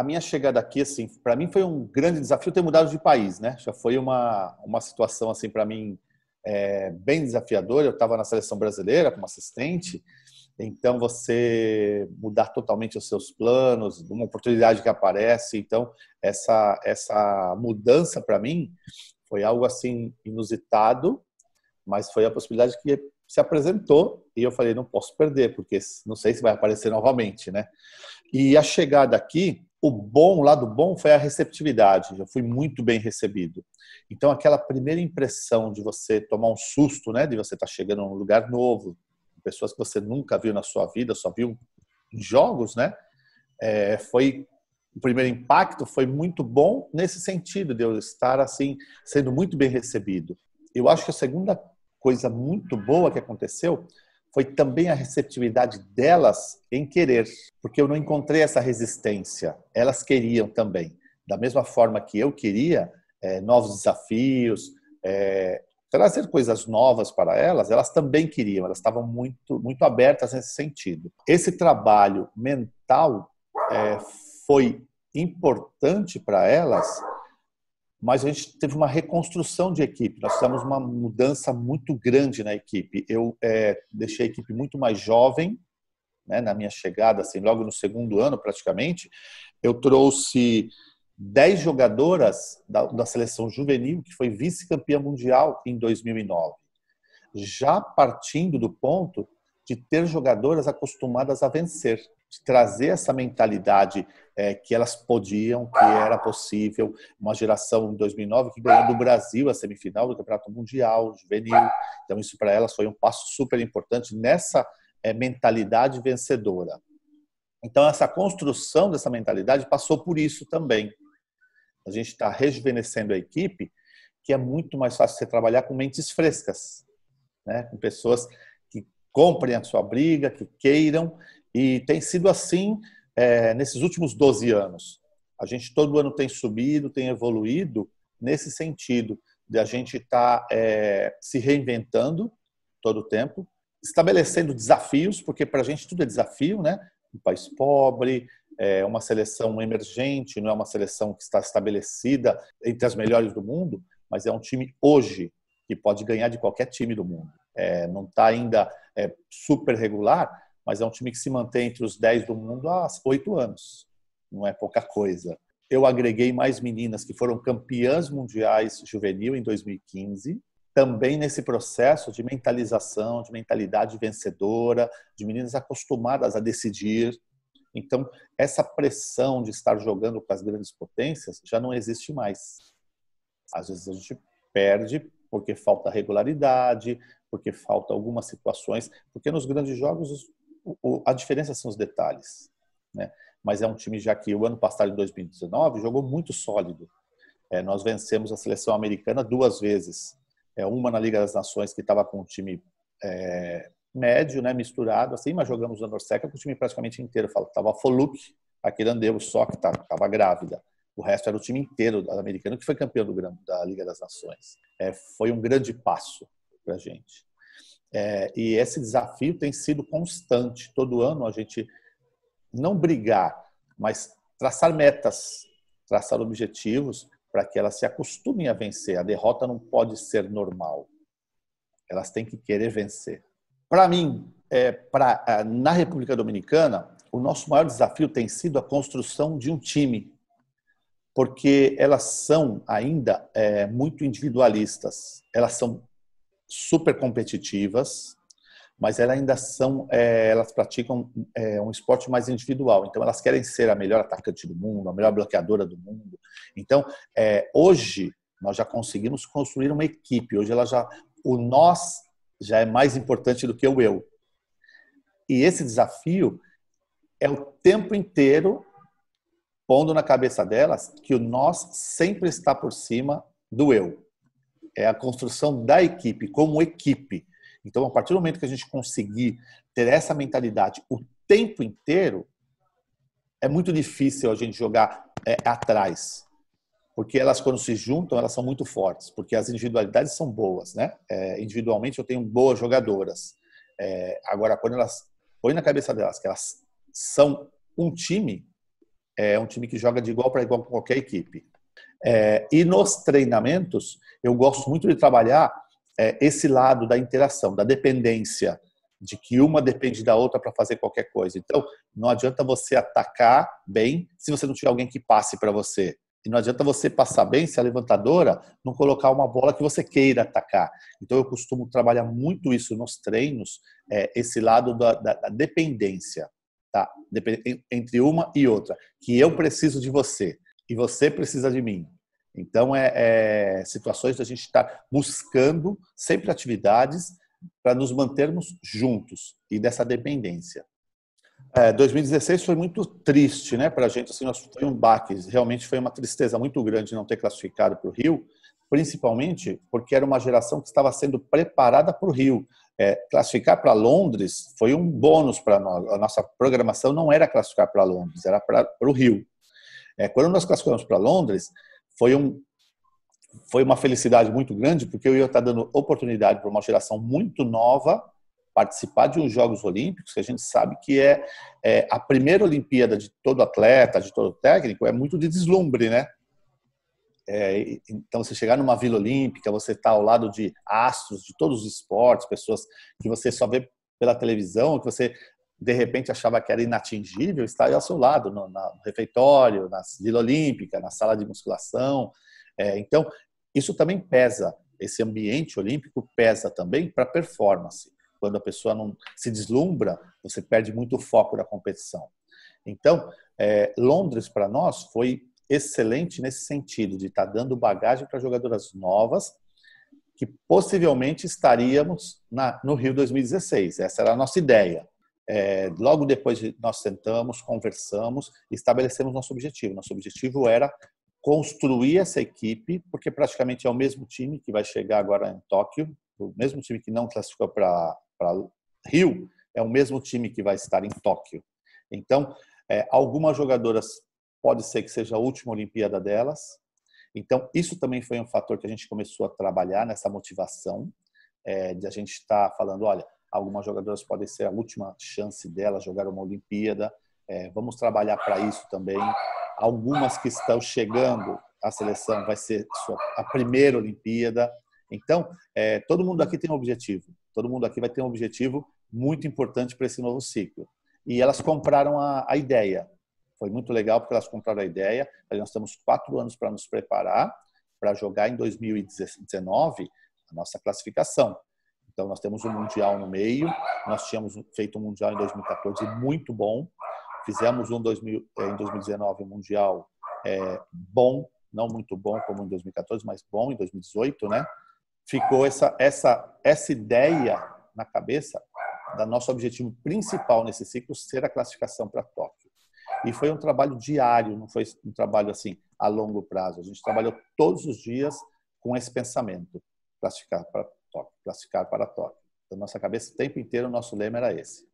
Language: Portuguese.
a minha chegada aqui, assim, para mim foi um grande desafio ter mudado de país, né? Já foi uma, uma situação, assim, para mim é, bem desafiadora. Eu estava na seleção brasileira como assistente, então você mudar totalmente os seus planos, uma oportunidade que aparece. Então, essa, essa mudança para mim foi algo, assim, inusitado, mas foi a possibilidade que se apresentou e eu falei, não posso perder, porque não sei se vai aparecer novamente, né? E a chegada aqui, o bom, o lado bom foi a receptividade, eu fui muito bem recebido. Então, aquela primeira impressão de você tomar um susto, né, de você estar tá chegando a um lugar novo, pessoas que você nunca viu na sua vida, só viu em jogos, né, é, foi o primeiro impacto foi muito bom nesse sentido de eu estar assim sendo muito bem recebido. Eu acho que a segunda coisa muito boa que aconteceu foi também a receptividade delas em querer, porque eu não encontrei essa resistência. Elas queriam também. Da mesma forma que eu queria é, novos desafios, é, trazer coisas novas para elas, elas também queriam, elas estavam muito, muito abertas nesse sentido. Esse trabalho mental é, foi importante para elas mas a gente teve uma reconstrução de equipe. Nós fizemos uma mudança muito grande na equipe. Eu é, deixei a equipe muito mais jovem, né, na minha chegada, assim, logo no segundo ano praticamente. Eu trouxe 10 jogadoras da, da seleção juvenil, que foi vice-campeã mundial em 2009. Já partindo do ponto de ter jogadoras acostumadas a vencer de trazer essa mentalidade é, que elas podiam, que era possível. Uma geração em 2009 que ganhou do Brasil a semifinal do Campeonato Mundial Juvenil. Então, isso para elas foi um passo super importante nessa é, mentalidade vencedora. Então, essa construção dessa mentalidade passou por isso também. A gente está rejuvenescendo a equipe, que é muito mais fácil você trabalhar com mentes frescas, né? com pessoas que comprem a sua briga, que queiram e tem sido assim é, nesses últimos 12 anos. A gente todo ano tem subido, tem evoluído nesse sentido de a gente estar tá, é, se reinventando todo o tempo, estabelecendo desafios, porque para a gente tudo é desafio, né? Um país pobre, é uma seleção emergente, não é uma seleção que está estabelecida entre as melhores do mundo, mas é um time hoje que pode ganhar de qualquer time do mundo. É, não está ainda é, super regular, mas é um time que se mantém entre os 10 do mundo há oito anos. Não é pouca coisa. Eu agreguei mais meninas que foram campeãs mundiais juvenil em 2015, também nesse processo de mentalização, de mentalidade vencedora, de meninas acostumadas a decidir. Então, essa pressão de estar jogando com as grandes potências já não existe mais. Às vezes a gente perde porque falta regularidade, porque falta algumas situações, porque nos grandes jogos o, a diferença são os detalhes, né? Mas é um time já que o ano passado, em 2019, jogou muito sólido. É, nós vencemos a seleção americana duas vezes. É, uma na Liga das Nações, que estava com um time é, médio, né, misturado, assim, mas jogamos na Norseca com o time praticamente inteiro. Estava a Foluk, aquele andeu só que estava grávida. O resto era o time inteiro americano que foi campeão do, da Liga das Nações. É, foi um grande passo para a gente. É, e esse desafio tem sido constante. Todo ano a gente não brigar, mas traçar metas, traçar objetivos para que elas se acostumem a vencer. A derrota não pode ser normal. Elas têm que querer vencer. Para mim, é, pra, é, na República Dominicana, o nosso maior desafio tem sido a construção de um time, porque elas são ainda é, muito individualistas. Elas são super competitivas, mas elas ainda são, é, elas praticam é, um esporte mais individual. Então, elas querem ser a melhor atacante do mundo, a melhor bloqueadora do mundo. Então, é, hoje nós já conseguimos construir uma equipe. Hoje ela já, o nós já é mais importante do que o eu. E esse desafio é o tempo inteiro pondo na cabeça delas que o nós sempre está por cima do eu é a construção da equipe, como equipe. Então, a partir do momento que a gente conseguir ter essa mentalidade o tempo inteiro, é muito difícil a gente jogar é, atrás. Porque elas, quando se juntam, elas são muito fortes. Porque as individualidades são boas, né? É, individualmente, eu tenho boas jogadoras. É, agora, quando elas põem na cabeça delas que elas são um time, é um time que joga de igual para igual com qualquer equipe. É, e nos treinamentos, eu gosto muito de trabalhar é, esse lado da interação, da dependência, de que uma depende da outra para fazer qualquer coisa. Então, não adianta você atacar bem se você não tiver alguém que passe para você. E não adianta você passar bem se a levantadora não colocar uma bola que você queira atacar. Então eu costumo trabalhar muito isso nos treinos, é, esse lado da, da, da, dependência, tá? entre uma e outra, que eu preciso de você e você precisa de mim. Então, é, é situações da gente estar tá buscando sempre atividades para nos mantermos juntos e dessa dependência. É, 2016 foi muito triste, né, para a gente. Assim, nós, foi um baque. Realmente foi uma tristeza muito grande não ter classificado para o Rio, principalmente porque era uma geração que estava sendo preparada para o Rio. É, classificar para Londres foi um bônus para nós. A nossa programação não era classificar para Londres, era para o Rio. É, quando nós classificamos para Londres, foi, um, foi uma felicidade muito grande, porque eu ia estar dando oportunidade para uma geração muito nova participar de uns Jogos Olímpicos, que a gente sabe que é, é, a primeira Olimpíada de todo atleta, de todo técnico, é muito de deslumbre, né? É, então, você chegar numa Vila Olímpica, você está ao lado de astros de todos os esportes, pessoas que você só vê pela televisão, que você de repente achava que era inatingível, estar ao seu lado, no, no refeitório, na Vila Olímpica, na sala de musculação. É, então, isso também pesa, esse ambiente olímpico pesa também para a performance. Quando a pessoa não se deslumbra, você perde muito o foco da competição. Então, é, Londres para nós foi excelente nesse sentido, de estar tá dando bagagem para jogadoras novas que possivelmente estaríamos na, no Rio 2016. Essa era a nossa ideia. É, logo depois nós sentamos, conversamos, estabelecemos nosso objetivo. Nosso objetivo era construir essa equipe, porque praticamente é o mesmo time que vai chegar agora em Tóquio, o mesmo time que não classificou para Rio, é o mesmo time que vai estar em Tóquio. Então, é, algumas jogadoras pode ser que seja a última Olimpíada delas. Então, isso também foi um fator que a gente começou a trabalhar nessa motivação é, de a gente estar tá falando, olha, algumas jogadoras podem ser a última chance dela jogar uma Olimpíada. É, vamos trabalhar para isso também. Algumas que estão chegando à seleção vai ser sua, a primeira Olimpíada. Então, é, todo mundo aqui tem um objetivo. Todo mundo aqui vai ter um objetivo muito importante para esse novo ciclo. E elas compraram a, a ideia. Foi muito legal porque elas compraram a ideia. Nós temos quatro anos para nos preparar para jogar em 2019 a nossa classificação. Então, nós temos um Mundial no meio, nós tínhamos feito um Mundial em 2014 muito bom, fizemos um 2000, em 2019 eh, um Mundial é, bom, não muito bom como em 2014, mas bom em 2018, né? Ficou essa, essa, essa ideia na cabeça da nosso objetivo principal nesse ciclo ser a classificação para Tóquio. E foi um trabalho diário, não foi um trabalho assim a longo prazo. A gente trabalhou todos os dias com esse pensamento, classificar para Tóquio, classificar para Tóquio. Então, nossa cabeça o tempo inteiro, o nosso lema era esse.